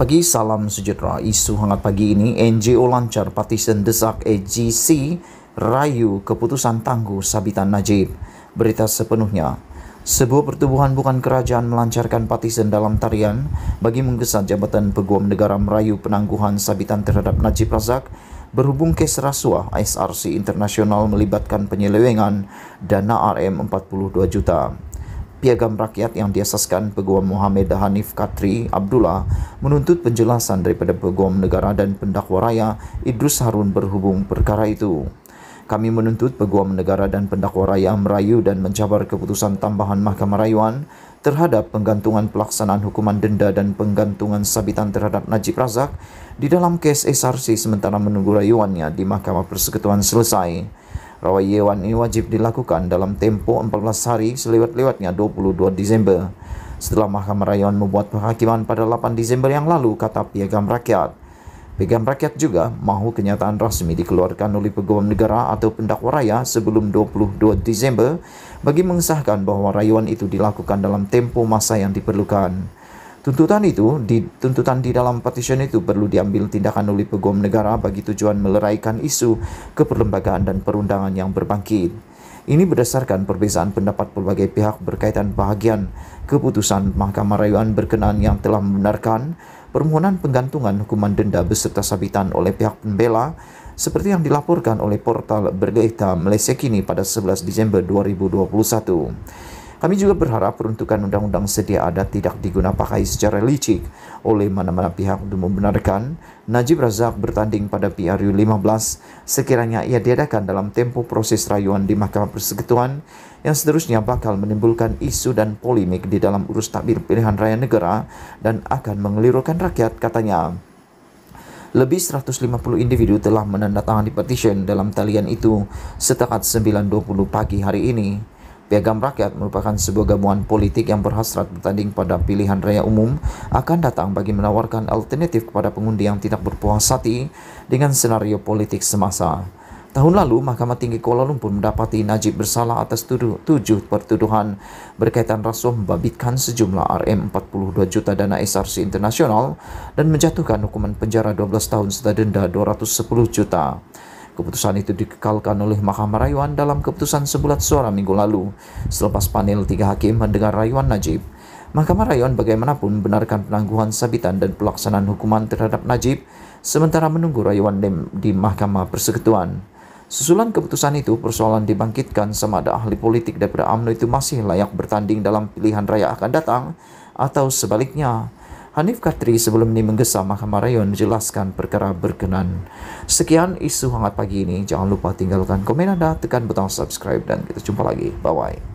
pagi, salam sejahtera. Isu hangat pagi ini, NGO lancar partisan desak AGC rayu keputusan tangguh sabitan Najib. Berita sepenuhnya. Sebuah pertubuhan bukan kerajaan melancarkan partisan dalam tarian bagi menggesa Jabatan Peguam Negara merayu penangguhan sabitan terhadap Najib Razak berhubung kes rasuah SRC Internasional melibatkan penyelewengan dana RM 42 juta. Piagam Rakyat yang diasaskan Peguam Muhammad Hanif Katri Abdullah menuntut penjelasan daripada Peguam Negara dan Pendakwa Raya Idrus Harun berhubung perkara itu. Kami menuntut Peguam Negara dan Pendakwa Raya merayu dan mencabar keputusan tambahan Mahkamah Rayuan terhadap penggantungan pelaksanaan hukuman denda dan penggantungan sabitan terhadap Najib Razak di dalam kes SRC sementara menunggu rayuannya di Mahkamah Persekutuan selesai. Rawat Yewan ini wajib dilakukan dalam tempo 14 hari selewat-lewatnya 22 Desember. Setelah Mahkamah Rayon membuat penghakiman pada 8 Desember yang lalu, kata Piagam Rakyat. Piagam Rakyat juga mahu kenyataan rasmi dikeluarkan oleh peguam negara atau pendakwa raya sebelum 22 Desember bagi mengesahkan bahwa rayuan itu dilakukan dalam tempo masa yang diperlukan. Tuntutan itu, di, tuntutan di dalam petition itu perlu diambil tindakan oleh peguam negara bagi tujuan meleraikan isu keperlembagaan dan perundangan yang berbangkit. Ini berdasarkan perbezaan pendapat berbagai pihak berkaitan bahagian keputusan Mahkamah Rayuan berkenaan yang telah membenarkan permohonan penggantungan hukuman denda beserta sabitan oleh pihak pembela seperti yang dilaporkan oleh portal Berita Malaysia Kini pada 11 Disember 2021. Kami juga berharap peruntukan undang-undang sedia ada tidak digunapakai secara licik oleh mana-mana pihak untuk membenarkan Najib Razak bertanding pada PRU 15 sekiranya ia diadakan dalam tempo proses rayuan di Mahkamah Persekutuan yang seterusnya bakal menimbulkan isu dan polemik di dalam urus takbir pilihan raya negara dan akan mengelirukan rakyat katanya lebih 150 individu telah menandatangani petition dalam talian itu setakat 9.20 pagi hari ini. Piagam rakyat merupakan sebuah gabungan politik yang berhasrat bertanding pada pilihan raya umum akan datang bagi menawarkan alternatif kepada pengundi yang tidak berpuas hati dengan senario politik semasa. Tahun lalu, Mahkamah Tinggi Kuala Lumpur mendapati Najib bersalah atas tuduh, tujuh pertuduhan berkaitan rasuah membabitkan sejumlah RM42 juta dana SRC internasional dan menjatuhkan hukuman penjara 12 tahun serta denda 210 juta. Keputusan itu dikekalkan oleh Mahkamah Rayuan dalam keputusan sebulat suara minggu lalu. Selepas panel tiga hakim mendengar rayuan Najib, Mahkamah Rayuan bagaimanapun benarkan penangguhan sabitan dan pelaksanaan hukuman terhadap Najib, sementara menunggu rayuan di Mahkamah Persekutuan. Susulan keputusan itu, persoalan dibangkitkan sama ada ahli politik daripada AMNO itu masih layak bertanding dalam pilihan raya akan datang, atau sebaliknya, Hanif Katri sebelum ini menggesa Mahkamah Rayon menjelaskan perkara berkenan. Sekian isu hangat pagi ini. Jangan lupa tinggalkan komen Anda, tekan butang subscribe, dan kita jumpa lagi. Bye-bye.